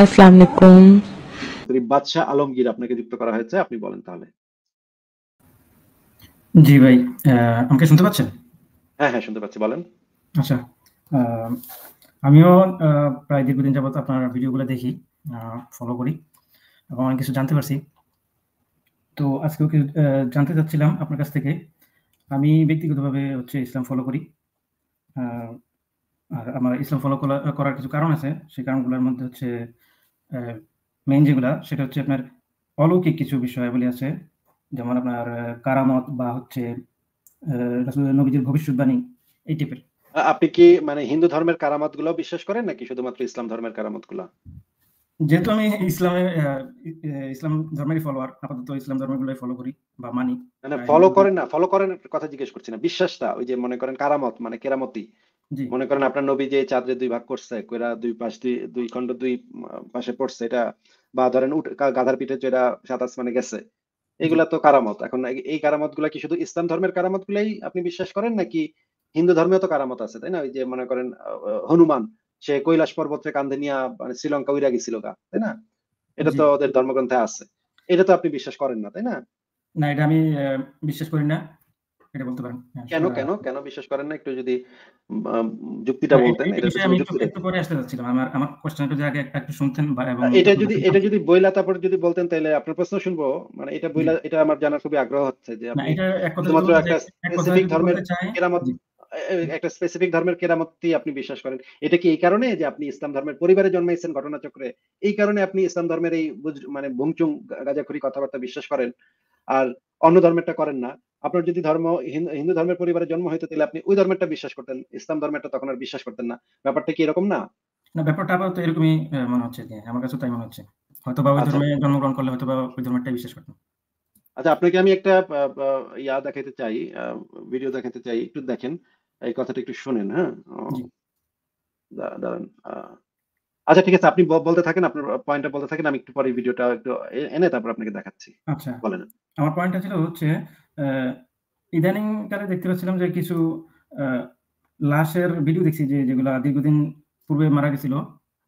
আসসালামু আলাইকুম বাদশা আলমগীর আপনাকে যুক্ত করা হয়েছে আপনি বলেন তাহলে জি ভাই আমাকে শুনতে পাচ্ছেন হ্যাঁ হ্যাঁ শুনতে পাচ্ছি বলেন আচ্ছা আমিও প্রায় দীর্ঘদিন যাবত আপনার ভিডিওগুলো দেখি ফলো করি এবং অনেক কিছু জানতে পারছি তো আজকেও জানতে চাচ্ছিলাম আপনার কাছ থেকে আমি ব্যক্তিগতভাবে হচ্ছে ইসলাম ফলো করি আর আমার ইসলাম ফলো করার কিছু কারণ আছে সেই কারণগুলোর মধ্যে হচ্ছে মেইন যেগুলা সেটা হচ্ছে আপনার অলৌকিক কিছু বিষয়াবলী আছে যেমন আপনার কারামত বা হচ্ছে নবীজির ভবিষ্যৎবাণী এই টাইপের আপনি কি মানে হিন্দু ধর্মের কারামত গুলো বিশ্বাস করেন নাকি শুধুমাত্র ইসলাম ধর্মের কারামত গুলো যেহেতু আমি ইসলামের ইসলাম ধর্মেরই ফলোয়ার আপাতত ইসলাম ধর্মের ধর্মগুলোই ফলো করি বা মানি মানে ফলো করেন না ফলো করেন কথা জিজ্ঞেস করছি না বিশ্বাসটা ওই যে মনে করেন কারামত মানে কেরামতি মনে করেন আপনার নবী যে চাঁদরে দুই ভাগ করছে কইরা দুই পাশ দুই দুই খন্ড দুই পাশে পড়ছে এটা বা ধরেন গাধার পিঠে যেটা সাত আসমানে গেছে এগুলা তো কারামত এখন এই কারামত গুলা কি শুধু ইসলাম ধর্মের কারামত গুলাই আপনি বিশ্বাস করেন নাকি হিন্দু ধর্মেও তো কারামত আছে তাই না ওই যে মনে করেন হনুমান সে কৈলাস পর্বতের কান্ধে নিয়ে মানে শ্রীলঙ্কা উইরা গেছিল গা তাই না এটা তো ওদের ধর্মগ্রন্থে আছে এটা তো আপনি বিশ্বাস করেন না তাই না না এটা আমি বিশ্বাস করি না এটা বলতে পারেন হ্যাঁ, কেন কেন কেন বিশ্বাস করেন না একটু যদি যুক্তিটা বলতেন এটা আমি একটু পরে আসতে যাচ্ছিলাম আমার আমার কোশ্চেনটা যদি আগে একটু শুনতেন এটা যদি এটা যদি বইলা যদি বলতেন তাহলে আপনার প্রশ্ন শুনবো মানে এটা বইলা এটা আমার জানার খুবই আগ্রহ হচ্ছে যে আপনি শুধুমাত্র একটা স্পেসিফিক ধর্মের কেরামত একটা স্পেসিফিক ধর্মের কেরামতি আপনি বিশ্বাস করেন এটা কি এই কারণে যে আপনি ইসলাম ধর্মের পরিবারে জন্মাইছেন ঘটনাচক্রে এই কারণে আপনি ইসলাম ধর্মের এই মানে ভুংচুং গাজাখুরি কথাবার্তা বিশ্বাস করেন আর অন্য ধর্মেরটা করেন না আপনার যদি ধর্ম হিন্দু ধর্মের পরিবারে জন্ম হইতো তাহলে আপনি ওই ধর্মেরটা বিশ্বাস করতেন ইসলাম ধর্মেরটা তখন আর বিশ্বাস করতেন না ব্যাপারটা কি এরকম না না ব্যাপারটা এরকমই মনে হচ্ছে যে আমার কাছে তাই মনে হচ্ছে হয়তো আচ্ছা। ধর্মে জন্মগ্রহণ করলে হয়তো ওই ধর্মেরটাই বিশ্বাস করতেন আচ্ছা আপনাকে আমি একটা ইয়া দেখাতে চাই ভিডিও দেখাতে চাই একটু দেখেন এই কথাটা একটু শুনেন হ্যাঁ দাঁড়ান আচ্ছা ঠিক আছে আপনি বলতে থাকেন আপনার পয়েন্টটা বলতে থাকেন আমি একটু পরে ভিডিওটা একটু এনে তারপর আপনাকে দেখাচ্ছি আচ্ছা বলেন আমার পয়েন্টটা ছিল হচ্ছে ইদানিং কালে দেখতে পাচ্ছিলাম যে কিছু লাশের ভিডিও দেখছি যে যেগুলো দীর্ঘদিন পূর্বে মারা গেছিল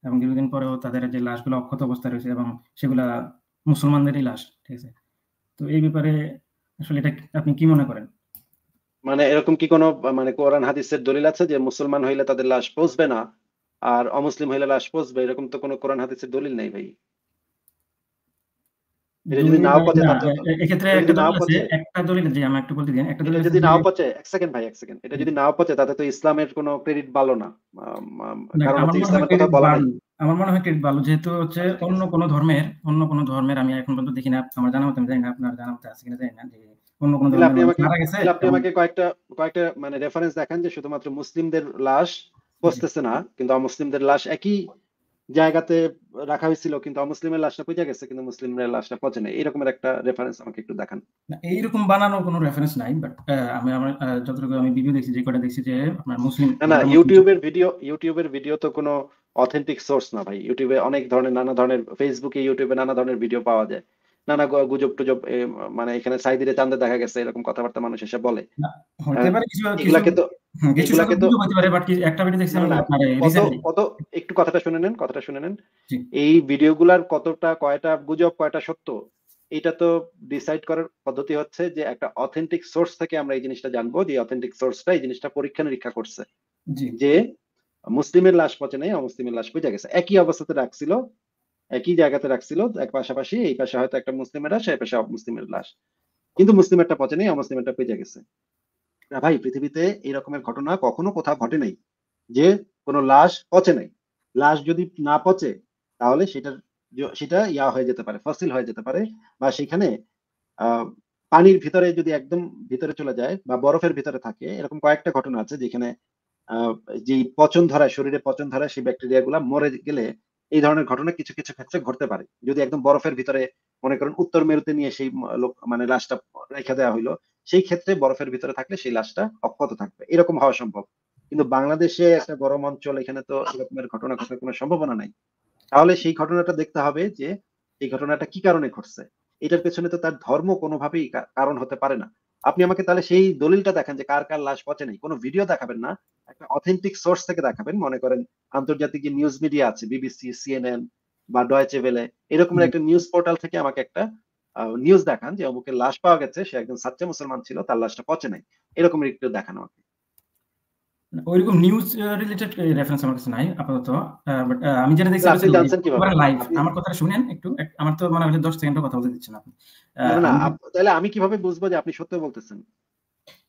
এবং দীর্ঘদিন পরেও তাদের যে লাশগুলো অক্ষত অবস্থায় রয়েছে এবং সেগুলা মুসলমানদেরই লাশ ঠিক আছে তো এই ব্যাপারে আসলে এটা আপনি কি মনে করেন মানে এরকম কি কোনো মানে কোরআন হাদিসের দলিল আছে যে মুসলমান হইলে তাদের লাশ পৌঁছবে না আর অমুসলিম মহিলা লাশ পচবে এরকম তো কোনো কোরআন হাদিসের দলিল নাই ভাই আমার মনে হয় যেহেতু হচ্ছে আচ্ছা, অন্য আচ্ছা। কোনো ধর্মের অন্য কোনো ধর্মের আমি এখন পর্যন্ত দেখি না আমার জানা মতো জানি না আপনার জানা মতো আছে কিনা জানি না আপনি আমাকে কয়েকটা কয়েকটা মানে রেফারেন্স দেখান যে শুধুমাত্র মুসলিমদের লাশ বসতেছে না কিন্তু অমুসলিমদের লাশ একই জায়গাতে রাখা হয়েছিল কিন্তু অমুসলিমের লাশটা পচে গেছে কিন্তু মুসলিমের লাশটা পচে না এরকমের একটা রেফারেন্স আমাকে একটু দেখান এইরকম বানানো কোনো রেফারেন্স নাই বাট আমি আমার যতটুকু আমি ভিডিও দেখছি যে কটা দেখছি যে আপনার মুসলিম না না ইউটিউবের ভিডিও ইউটিউবের ভিডিও তো কোনো অথেন্টিক সোর্স না ভাই ইউটিউবে অনেক ধরনের নানা ধরনের ফেসবুকে ইউটিউবে নানা ধরনের ভিডিও পাওয়া যায় নানা গুজব টুজব মানে এখানে সাইদিরে চান্দে দেখা গেছে এরকম কথাবার্তা মানুষ এসে বলে হ্যাঁ? এগুলা কিন্তু হ্যাঁ, হ্যাঁ, মানে একটু কথাটা শুনে নেন কথাটা শুনে নেন এই ভিডিওগুলার কতটা কয়টা গুজব কয়টা সত্য এটা তো ডিসাইড করার পদ্ধতি হচ্ছে যে একটা অথেন্টিক সোর্স থেকে আমরা এই জিনিসটা জানবো যে অথেন্টিক সোর্সটা এই জিনিসটা পরীক্ষা নিরীক্ষা করছে যে মুসলিমের লাশ পচে নাই অমুসলিমের লাশ পচে গেছে একই অবস্থাতে রাখছিল একই জায়গাতে রাখছিল এক পাশাপাশি এই পাশে হয়তো একটা মুসলিমের লাশ এই পাশে মুসলিমের লাশ কিন্তু মুসলিমের মুসলিমেরটা পচে নেই টা পেজে গেছে না ভাই পৃথিবীতে এই রকমের ঘটনা কখনো কোথাও ঘটে নাই যে কোনো লাশ পচে নাই লাশ যদি না পচে তাহলে সেটার সেটা ইয়া হয়ে যেতে পারে ফসিল হয়ে যেতে পারে বা সেখানে পানির ভিতরে যদি একদম ভিতরে চলে যায় বা বরফের ভিতরে থাকে এরকম কয়েকটা ঘটনা আছে যেখানে যে পচন ধরায় শরীরে পচন ধরায় সেই ব্যাকটেরিয়া গুলা মরে গেলে এই ধরনের ঘটনা কিছু কিছু ক্ষেত্রে ঘটতে পারে যদি একদম বরফের ভিতরে মনে করেন উত্তর মেরুতে নিয়ে সেই লোক মানে লাশটা রেখে দেওয়া হইলো সেই ক্ষেত্রে বরফের ভিতরে থাকলে সেই লাশটা অক্ষত থাকবে এরকম হওয়া সম্ভব কিন্তু বাংলাদেশে একটা গরম অঞ্চল এখানে তো এরকমের ঘটনা ঘটার কোনো সম্ভাবনা নাই তাহলে সেই ঘটনাটা দেখতে হবে যে এই ঘটনাটা কি কারণে ঘটছে এটার পেছনে তো তার ধর্ম কোনোভাবেই কারণ হতে পারে না আপনি আমাকে তাহলে সেই দলিলটা দেখেন যে কার কার লাশ পচে নেই কোনো ভিডিও দেখাবেন না একটা অথেন্টিক সোর্স থেকে দেখাবেন মনে করেন আন্তর্জাতিক যে নিউজ মিডিয়া আছে বিবিসি সিএনএন বা ডয়েচে ভেলে এরকম একটা নিউজ পোর্টাল থেকে আমাকে একটা নিউজ দেখান যে অমুকের লাশ পাওয়া গেছে সে একজন সাচ্চা মুসলমান ছিল তার লাশটা পচে নাই এরকম একটু দেখান আমাকে ওইরকম নিউজ রিলেটেড রেফারেন্স আমার কাছে নাই আপাতত আমি যেটা দেখছি আপনি কিভাবে লাইভ আমার কথা শুনেন একটু আমার তো মানে 10 কথা বলতে দিচ্ছেন আপনি না তাহলে আমি কিভাবে বুঝবো যে আপনি সত্য বলতেছেন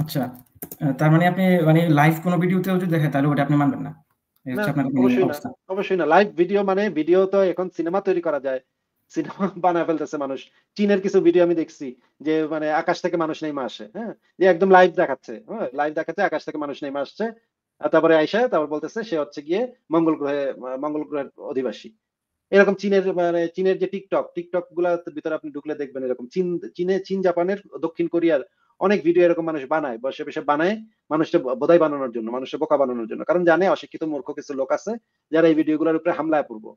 আচ্ছা তার মানে আপনি মানে লাইভ কোনো ভিডিওতেও যদি দেখেন তাহলে ওটা আপনি মানবেন না অবশ্যই না লাইভ ভিডিও মানে ভিডিও তো এখন সিনেমা তৈরি করা যায় সিনেমা বানায় ফেলতেছে মানুষ চীনের কিছু ভিডিও আমি দেখছি যে মানে আকাশ থেকে মানুষ আসে হ্যাঁ যে একদম লাইভ দেখাচ্ছে লাইভ হ্যাঁ? দেখাচ্ছে আকাশ থেকে মানুষ আসছে তারপরে আইসা তারপর বলতেছে সে হচ্ছে গিয়ে মঙ্গল গ্রহে মঙ্গল গ্রহের অধিবাসী এরকম চীনের মানে চীনের যে টিকটক টিকটক গুলার ভিতরে আপনি ঢুকলে দেখবেন এরকম চীন চীনে চীন জাপানের দক্ষিণ কোরিয়ার অনেক ভিডিও এরকম মানুষ বানায় বসে বসে বানায় মানুষকে বোধাই বানানোর জন্য মানুষটা বোকা বানানোর জন্য কারণ জানে অশিক্ষিত মূর্খ কিছু লোক আছে যারা এই ভিডিও ভিডিওগুলোর উপরে হামলায় পড়বো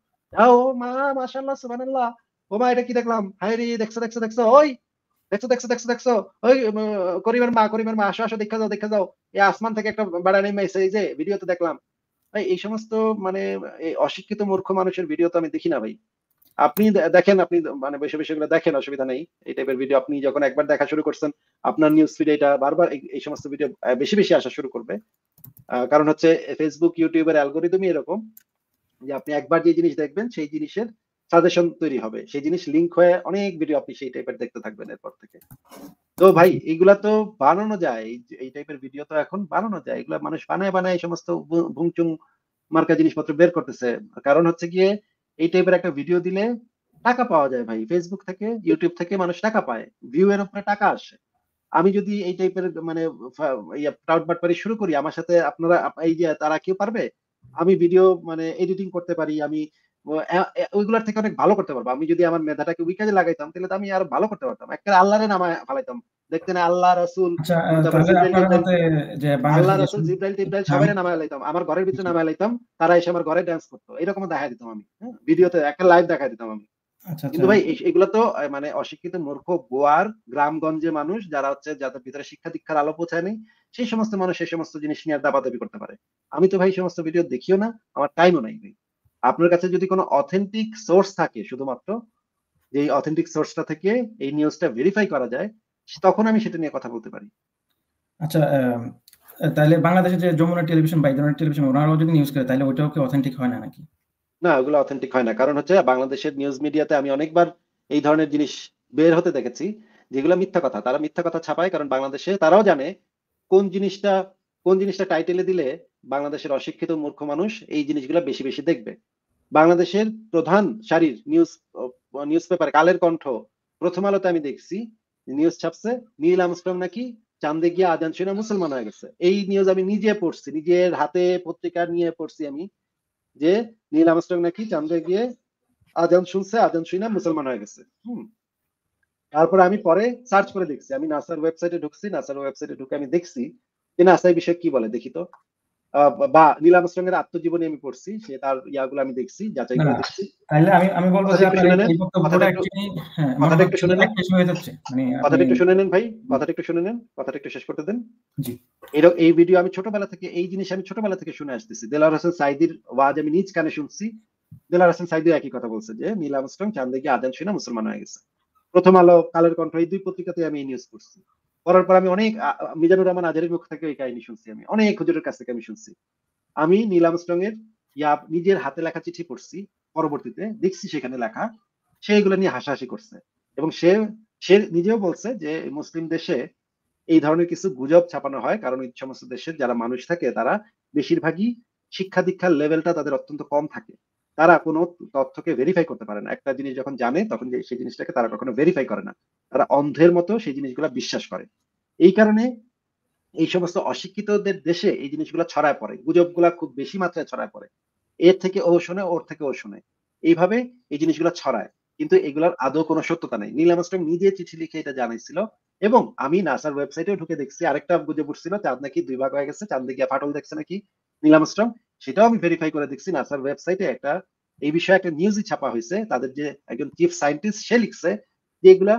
ও মা মাশাল্লাহ সুবহানাল্লাহ ও মা এটা কি দেখলাম হাই দেখছো দেখছো দেখছো ওই দেখছো দেখছো দেখছো দেখছো ওই করিমের মা করিমের মা আসো আসো দেখা যাও দেখা যাও এই আসমান থেকে একটা বাড়া নেমে এসে এই যে ভিডিওতে দেখলাম এই সমস্ত মানে অশিক্ষিত মূর্খ মানুষের ভিডিও তো আমি দেখি না ভাই আপনি দেখেন আপনি মানে বেশি বেশি গুলো দেখেন অসুবিধা নেই এই টাইপের ভিডিও আপনি যখন একবার দেখা শুরু করছেন আপনার নিউজ ফিডে এটা বারবার এই সমস্ত ভিডিও বেশি বেশি আসা শুরু করবে কারণ হচ্ছে ফেসবুক ইউটিউবের অ্যালগোরিদমই এরকম যে আপনি একবার যে জিনিস দেখবেন সেই জিনিসের সাজেশন তৈরি হবে সেই জিনিস লিঙ্ক হয়ে অনেক ভিডিও আপনি সেই টাইপের দেখতে থাকবেন এরপর থেকে তো ভাই এগুলা তো বানানো যায় এই টাইপের ভিডিও তো এখন বানানো যায় এগুলা মানুষ বানায় বানায় এই সমস্ত ভুংচুং মার্কা জিনিসপত্র বের করতেছে কারণ হচ্ছে গিয়ে এই টাইপের একটা ভিডিও দিলে টাকা পাওয়া যায় ভাই ফেসবুক থেকে ইউটিউব থেকে মানুষ টাকা পায় ভিউ এর উপরে টাকা আসে আমি যদি এই টাইপের মানে প্রাউড বাটপারি শুরু করি আমার সাথে আপনারা এই যে তারা কেউ পারবে আমি ভিডিও মানে এডিটিং করতে পারি আমি ওইগুলোর থেকে অনেক ভালো করতে পারবো আমি যদি আমার মেধাটাকে উইকাজে লাগাইতাম তাহলে তো আমি আরো ভালো করতে পারতাম একটা আল্লাহরে নামায় ফালাইতাম দেখতেন আল্লাহ রাসূল আচ্ছা, আল্লাহ রাসূল জিব্রাইল টিব্রাইল হ্যাঁ। সবাই নামায় লাইতাম আমার ঘরের ভিতরে আচ্ছা। নামায় লাইতাম তারা এসে আমার ঘরে ডান্স করতো এরকম দেখা দিতাম আমি হ্যাঁ, ভিডিওতে একটা লাইভ দেখা দিতাম আমি আচ্ছা, কিন্তু ভাই এগুলো তো মানে অশিক্ষিত মূর্খ গোয়ার গ্রামগঞ্জে মানুষ যারা হচ্ছে যাদের ভিতরে শিক্ষা দীক্ষার আলো পৌঁছায়নি সেই সমস্ত মানুষ সেই সমস্ত জিনিস নিয়ে দাবাদাবি করতে পারে আমি তো ভাই সমস্ত ভিডিও দেখিও না আমার টাইমও নাই ভাই আপনার কাছে যদি কোনো অথেন্টিক সোর্স থাকে শুধুমাত্র যে অথেন্টিক সোর্সটা থেকে এই নিউজটা ভেরিফাই করা যায় তখন আমি সেটা নিয়ে কথা বলতে পারি আচ্ছা তাহলে বাংলাদেশে যে যমুনা টেলিভিশন বা এই টেলিভিশন ওনারাও যদি নিউজ করে তাহলে ওইটাও কি অথেন্টিক হয় না নাকি না ওগুলো অথেন্টিক হয় না কারণ হচ্ছে বাংলাদেশের নিউজ মিডিয়াতে আমি অনেকবার এই ধরনের জিনিস বের হতে দেখেছি যেগুলো মিথ্যা কথা তারা মিথ্যা কথা ছাপায় কারণ বাংলাদেশে তারাও জানে কোন জিনিসটা কোন জিনিসটা টাইটেলে দিলে বাংলাদেশের অশিক্ষিত মূর্খ মানুষ এই জিনিসগুলো বেশি বেশি দেখবে বাংলাদেশের প্রধান সারির নিউজ নিউজ পেপার কালের কণ্ঠ প্রথম আলোতে আমি দেখছি নিউজ ছাপছে নীল আমস্ট্রং নাকি চান্দে গিয়ে আজান শুনে মুসলমান হয়ে গেছে এই নিউজ আমি নিজে পড়ছি নিজের হাতে পত্রিকা নিয়ে পড়ছি আমি যে নীল আমস্ট্রং নাকি চান্দে গিয়ে আজান শুনছে আজান শুনে মুসলমান হয়ে গেছে হুম তারপরে আমি পরে সার্চ করে দেখছি আমি নাসার ওয়েবসাইটে ঢুকছি নাসার ওয়েবসাইটে ঢুকে আমি দেখছি যে নাসার বিষয়ে কি বলে দেখি তো বা নীল আমস্ট্রংয়ের আত্মজীবনী আমি পড়ছি সে তার ইয়াগুলো আমি দেখছি যাচাই করে দেখছি তাহলে আমি আমি বলবো যে এই বক্তব্যটা কথাটা একটু হ্যাঁ, শুনে নেন হয়ে যাচ্ছে মানে কথাটা একটু শুনে নেন ভাই কথাটা একটু শুনে নেন কথাটা একটু শেষ করতে দেন জি এই ভিডিও আমি ছোটবেলা থেকে এই জিনিস আমি ছোটবেলা থেকে শুনে আসতেছি দেলার হোসেন সাইদির ওয়াজ আমি নিজ কানে শুনছি দেলার হোসেন সাইদি একই কথা বলছে যে নীলাম আমস্ট্রং চান্দে গিয়ে আদান শুনে মুসলমান হয়ে গেছে প্রথম আলো কালের কণ্ঠ এই দুই পত্রিকাতে আমি এই নিউজ করছি করার পর আমি অনেক মিজানুর রহমান আজারের পক্ষ থেকে এই কাহিনী শুনছি আমি অনেক হুজুরের কাছ থেকে আমি শুনছি আমি নীলাম স্ট্রং এর ইয়াপ নিজের হাতে লেখা চিঠি পড়ছি পরবর্তীতে দেখছি সেখানে লেখা সে এগুলো নিয়ে হাসাহাসি করছে এবং সে সে নিজেও বলছে যে মুসলিম দেশে এই ধরনের কিছু গুজব ছাপানো হয় কারণ এই সমস্ত দেশের যারা মানুষ থাকে তারা বেশিরভাগই শিক্ষা দীক্ষার লেভেলটা তাদের অত্যন্ত কম থাকে তারা কোনো তথ্যকে ভেরিফাই করতে পারে না একটা জিনিস যখন জানে তখন সেই জিনিসটাকে তারা কখনো ভেরিফাই করে না তারা অন্ধের মতো সেই জিনিসগুলো বিশ্বাস করে এই কারণে এই সমস্ত অশিক্ষিতদের দেশে এই জিনিসগুলো ছড়ায় পড়ে গুজবগুলা খুব বেশি মাত্রায় ছড়ায় পড়ে এর থেকে ও শোনে ওর থেকে ও শোনে এইভাবে এই জিনিসগুলো ছড়ায় কিন্তু এগুলোর আদৌ কোনো সত্যতা নেই নীল আমস্ট্রং নিজে চিঠি লিখে এটা জানাইছিল এবং আমি নাসার ওয়েবসাইটেও ঢুকে দেখছি আরেকটা গুজে পড়ছিল চাঁদ নাকি দুই ভাগ হয়ে গেছে চাঁদে গিয়ে ফাটল দেখছে নাকি নীল আমস্ট্রং সেটাও আমি ভেরিফাই করে দেখছি নাসার ওয়েবসাইটে একটা এই বিষয়ে একটা নিউজই ছাপা হয়েছে তাদের যে একজন চিফ সায়েন্টিস্ট সে লিখছে যে এগুলা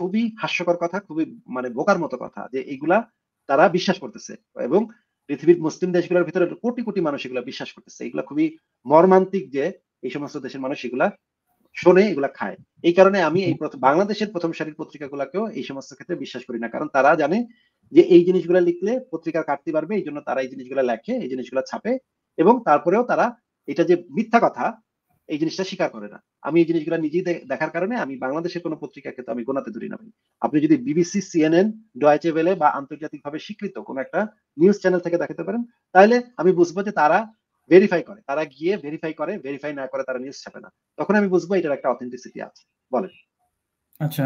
খুবই হাস্যকর কথা খুবই মানে বোকার মতো কথা যে এগুলা তারা বিশ্বাস করতেছে এবং পৃথিবীর মুসলিম দেশগুলোর ভিতরে কোটি কোটি মানুষ এগুলা বিশ্বাস করতেছে এগুলা খুবই মর্মান্তিক যে এই সমস্ত দেশের মানুষ এগুলা শোনে এগুলা খায় এই কারণে আমি এই বাংলাদেশের প্রথম সারির পত্রিকা গুলাকেও এই সমস্ত ক্ষেত্রে বিশ্বাস করি না কারণ তারা জানে যে এই জিনিসগুলো লিখলে পত্রিকা কাটতে পারবে এই জন্য তারা এই জিনিসগুলো লেখে এই জিনিসগুলো ছাপে এবং তারপরেও তারা এটা যে মিথ্যা কথা এই জিনিসটা স্বীকার করে না আমি এই জিনিসগুলো নিজেই দেখার কারণে আমি বাংলাদেশের কোনো পত্রিকাকে তো আমি গোনাতে ধরি না আপনি যদি বিবিসি সিএনএন ডয়েচে বেলে বা আন্তর্জাতিক ভাবে স্বীকৃত কোনো একটা নিউজ চ্যানেল থেকে দেখাতে পারেন তাহলে আমি বুঝবো যে তারা ভেরিফাই করে তারা গিয়ে ভেরিফাই করে ভেরিফাই না করে তারা নিউজ ছাপে না তখন আমি বুঝবো এটার একটা অথেন্টিসিটি আছে বলেন আচ্ছা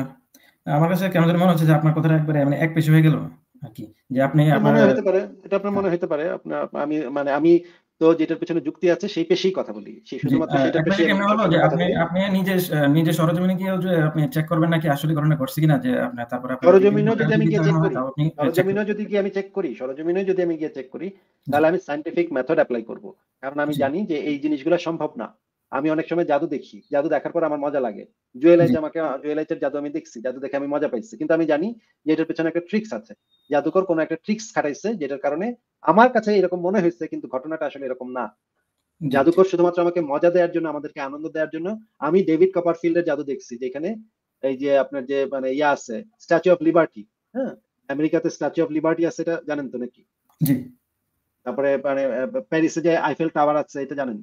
আমার কাছে কেমন মনে হচ্ছে যে আপনার কথাটা একবারে মানে এক পেশ হয়ে গেল আর কি যে আপনি আপনার হতে পারে এটা আপনার মনে হতে পারে আপনি আমি মানে আমি তো যেটার পেছনে যুক্তি আছে সেই পেশেই কথা বলি সেই শুধুমাত্র সেটা পেশে আপনি আপনি নিজে নিজে সরজমিনে গিয়ে আপনি চেক করবেন নাকি আসলে ঘটনা করছে কিনা যে আপনি তারপর আপনি সরজমিনে যদি আমি গিয়ে চেক করি সরজমিনে যদি গিয়ে আমি চেক করি সরজমিনে যদি আমি গিয়ে চেক করি তাহলে আমি সায়েন্টিফিক মেথড অ্যাপ্লাই করব কারণ আমি জানি যে এই জিনিসগুলো সম্ভব না আমি অনেক সময় জাদু দেখি জাদু দেখার পর আমার মজা লাগে জুয়েল আমাকে জুয়েল এর জাদু আমি দেখছি জাদু দেখে আমি মজা পাইছি কিন্তু আমি জানি যে এটার পেছনে একটা ট্রিক্স আছে জাদুকর কোন একটা ট্রিক্স খাটাইছে যেটার কারণে আমার কাছে এরকম মনে হয়েছে কিন্তু ঘটনাটা আসলে এরকম না জাদুকর শুধুমাত্র আমাকে মজা দেওয়ার জন্য আমাদেরকে আনন্দ দেওয়ার জন্য আমি ডেভিড এর জাদু দেখছি যেখানে এই যে আপনার যে মানে ইয়া আছে স্ট্যাচু অফ লিবার্টি হ্যাঁ আমেরিকাতে স্ট্যাচু অফ লিবার্টি আছে এটা জানেন তো নাকি তারপরে মানে প্যারিসে যে আইফেল টাওয়ার আছে এটা জানেন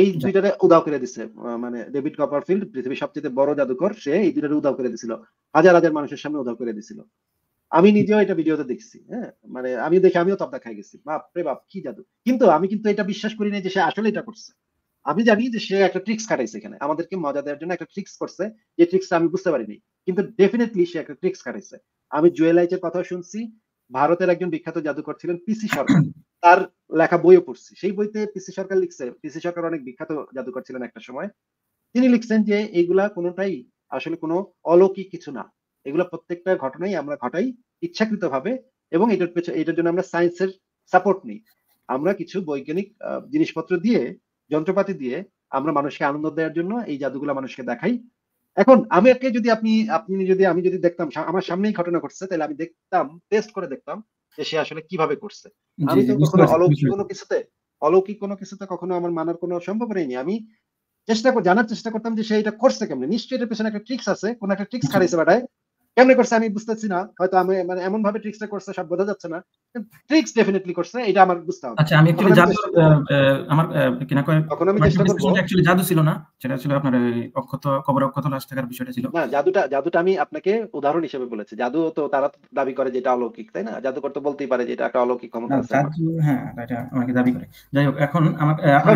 এই দুইটারে উদাও করে দিছে মানে ডেভিড কপারফিল্ড পৃথিবীর সবচেয়ে বড় জাদুকর সে এই দুইটারে উদাও করে দিছিল হাজার হাজার মানুষের সামনে উদাও করে দিছিল আমি নিজেও এটা ভিডিওতে দেখছি হ্যাঁ মানে আমি দেখে আমিও তবদা খাই গেছি বাপ রে বাপ কি জাদু কিন্তু আমি কিন্তু এটা বিশ্বাস করি না যে সে আসলে এটা করছে আমি জানি যে সে একটা ট্রিক্স কাটাইছে এখানে আমাদেরকে মজা দেওয়ার জন্য একটা ট্রিক্স করছে যে ট্রিক্সটা আমি বুঝতে পারিনি কিন্তু ডেফিনেটলি সে একটা ট্রিক্স কাটাইছে আমি জুয়েলাইজের কথা শুনছি ভারতের একজন বিখ্যাত জাদুকর ছিলেন পিসি সরকার তার লেখা বইও পড়ছি সেই বইতে পিসি সরকার লিখছে পিসি সরকার অনেক বিখ্যাত জাদুকর ছিলেন একটা সময় তিনি লিখছেন যে এগুলা কোনোটাই আসলে কোনো অলৌকিক কিছু না এগুলা প্রত্যেকটা ঘটনাই আমরা ঘটাই ইচ্ছাকৃত ভাবে এবং এটার পেছনে এটার জন্য আমরা সায়েন্সের সাপোর্ট নিই আমরা কিছু বৈজ্ঞানিক জিনিসপত্র দিয়ে যন্ত্রপাতি দিয়ে আমরা মানুষকে আনন্দ দেওয়ার জন্য এই জাদুগুলা মানুষকে দেখাই এখন আমি আগে যদি আপনি আপনি যদি আমি যদি দেখতাম আমার সামনেই ঘটনা ঘটছে তাহলে আমি দেখতাম টেস্ট করে দেখতাম যে সে আসলে কিভাবে করছে আমি তো কখনো অলৌকিক কোনো কিছুতে অলৌকিক কোনো কিছুতে কখনো আমার মানার কোনো সম্ভব নেই আমি চেষ্টা জানার চেষ্টা করতাম যে সে এটা করছে কেমনে নিশ্চয়ই এটার পেছনে একটা ট্রিক্স আছে কোন একটা ট্রিক্স খাড়াইছে বেটায় কেমনে করছে আমি বুঝতেছি না হয়তো আমি মানে এমন ভাবে ট্রিক্সটা করছে সব বোঝা যাচ্ছে না ট্রিক্স ডেফিনেটলি করছে এটা আমার বুঝতে হবে আচ্ছা আমি একটু জাদু আমার কিনা কয় তখন আমি চেষ্টা করব एक्चुअली জাদু ছিল না সেটা ছিল আপনার অক্ষত কবর অক্ষত লাশ থাকার বিষয়টা ছিল না জাদুটা জাদুটা আমি আপনাকে উদাহরণ হিসেবে বলেছি জাদু তো তারা দাবি করে যেটা অলৌকিক তাই না জাদু করতে বলতেই পারে যে এটা একটা অলৌকিক ক্ষমতা আছে হ্যাঁ এটা আমাকে দাবি করে যাই হোক এখন আমার হ্যাঁ,